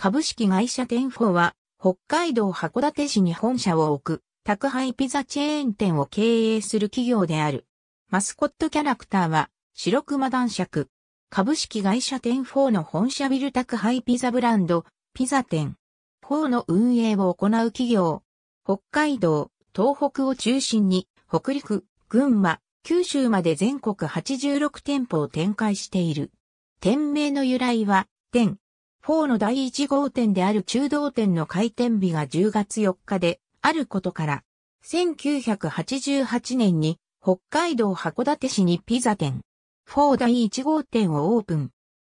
株式会社店舗は、北海道函館市に本社を置く、宅配ピザチェーン店を経営する企業である。マスコットキャラクターは、白熊男爵。株式会社店舗の本社ビル宅配ピザブランド、ピザ店。4の運営を行う企業。北海道、東北を中心に、北陸、群馬、九州まで全国86店舗を展開している。店名の由来は、店、4の第1号店である中道店の開店日が10月4日であることから、1988年に北海道函館市にピザ店、4第1号店をオープン。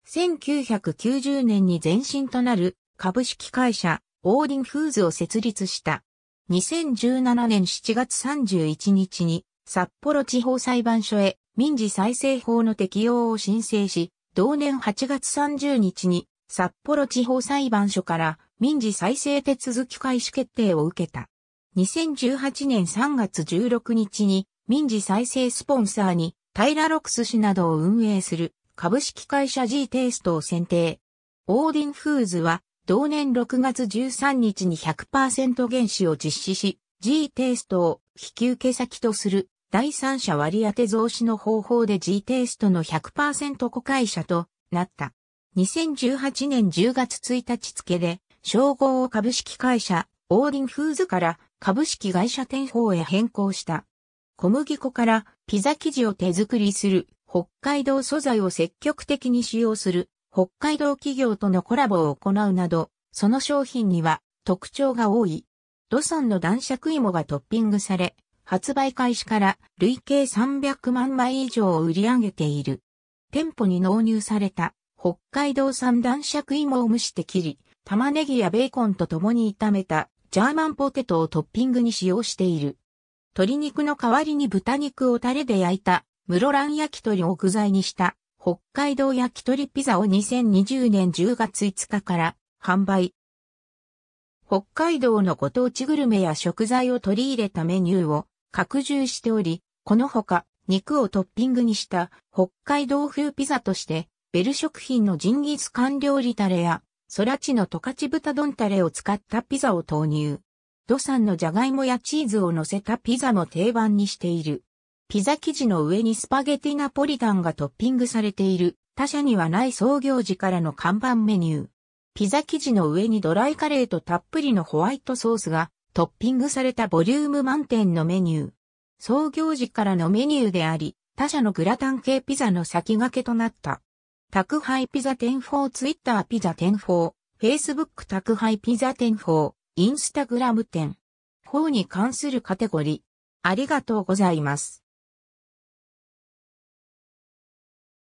1990年に前身となる株式会社オーディンフーズを設立した。2017年7月31日に札幌地方裁判所へ民事再生法の適用を申請し、同年8月30日に札幌地方裁判所から民事再生手続き開始決定を受けた。2018年3月16日に民事再生スポンサーにタイラロクス氏などを運営する株式会社 G テイストを選定。オーディンフーズは同年6月13日に100%原資を実施し、G テイストを引き受け先とする第三者割当増資の方法で G テイストの100%子会社となった。2018年10月1日付で、称号を株式会社、オーディンフーズから株式会社店舗へ変更した。小麦粉からピザ生地を手作りする北海道素材を積極的に使用する北海道企業とのコラボを行うなど、その商品には特徴が多い。土産の男爵芋がトッピングされ、発売開始から累計300万枚以上を売り上げている。店舗に納入された北海道産男爵芋を蒸して切り、玉ねぎやベーコンと共に炒めたジャーマンポテトをトッピングに使用している。鶏肉の代わりに豚肉をタレで焼いた室蘭焼き鳥を具材にした北海道焼き鳥ピザを2020年10月5日から販売。北海道のご当地グルメや食材を取り入れたメニューを拡充しており、このほか肉をトッピングにした北海道風ピザとしてベル食品のジンギスカン料理タレや、ソラチのトカチ豚丼タレを使ったピザを投入。ド産のジャガイモやチーズを乗せたピザも定番にしている。ピザ生地の上にスパゲティナポリタンがトッピングされている、他社にはない創業時からの看板メニュー。ピザ生地の上にドライカレーとたっぷりのホワイトソースがトッピングされたボリューム満点のメニュー。創業時からのメニューであり、他社のグラタン系ピザの先駆けとなった。宅配ピザ店4、ツイッターピザ店4、フェイスブック宅配ピザ店4、インスタグラム店4に関するカテゴリー。ありがとうございます。